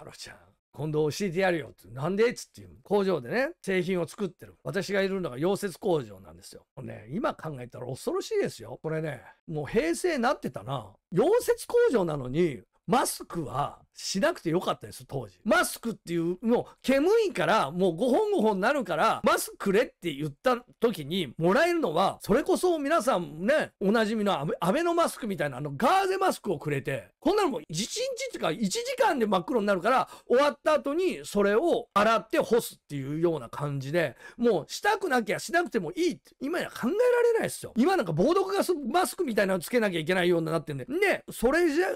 太郎ちゃん、今度教えてやるよって、なんでっつっていう工場でね、製品を作ってる。私がいるのが溶接工場なんですよ。もうね、今考えたら恐ろしいですよ。これね、もう平成になってたな。溶接工場なのに、マスクはしなくてよかったです、当時。マスクっていうの、煙いから、もう5本5本になるから、マスクくれって言った時に、もらえるのは、それこそ皆さんね、おなじみのアベノマスクみたいな、あの、ガーゼマスクをくれて、こんなのもう1日っていうか、1時間で真っ黒になるから、終わった後にそれを洗って干すっていうような感じで、もうしたくなきゃしなくてもいいって、今や考えられないですよ。今なんか防毒ガスマスクみたいなのつけなきゃいけないようになってんで。それじゃ、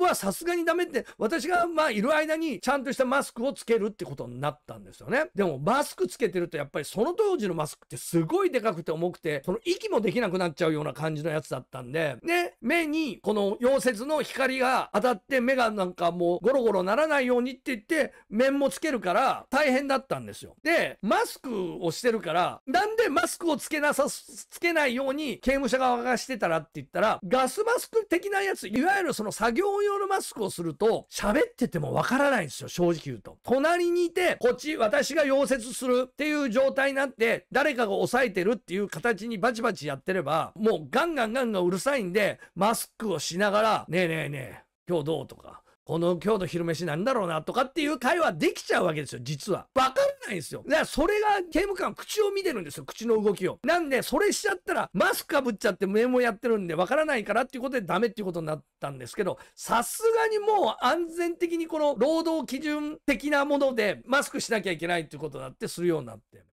はさすがにダメって、私がまあいる間にちゃんとしたマスクをつけるってことになったんですよね。でもマスクつけてるとやっぱりその当時のマスクってすごいでかくて重くて、その息もできなくなっちゃうような感じのやつだったんで、ね、目にこの溶接の光が当たって目がなんかもうゴロゴロならないようにって言って面もつけるから大変だったんですよ。で、マスクをしてるから、なんでマスクをつけなさ、つけないように刑務所側がしてたらって言ったら、ガスマスク的なやつ、いわゆるその作業用のマスクをすると喋っててもわからないんですよ、正直言うと。隣にいて、こっち私が溶接するっていう状態になって、誰かが抑えてるっていう形にバチバチやってれば、もうガンガンガンガンうるさいんで、マスクをしながら、ねえねえねえ、今日どうとか、この今日の昼飯なんだろうなとかっていう会話できちゃうわけですよ、実は。わからないんですよ。だからそれが刑務官口を見てるんですよ、口の動きを。なんで、それしちゃったら、マスクかぶっちゃってメもやってるんで、わからないからっていうことでダメっていうことになったんですけど、さすがにもう安全的にこの労働基準的なものでマスクしなきゃいけないっていうことになってするようになって。